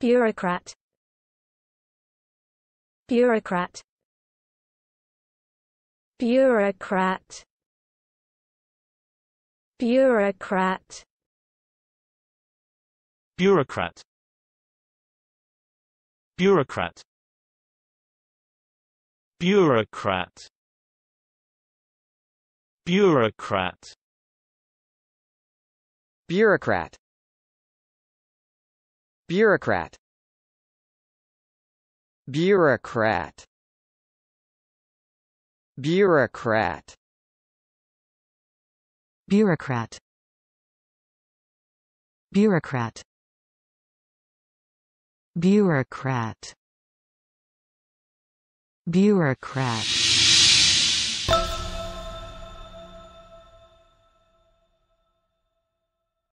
bureaucrat bureaucrat bureaucrat bureaucrat bureaucrat bureaucrat bureaucrat bureaucrat bureaucrat Bureaucrat Bureaucrat Bureaucrat Bureaucrat Bureaucrat Bureaucrat Bureaucrat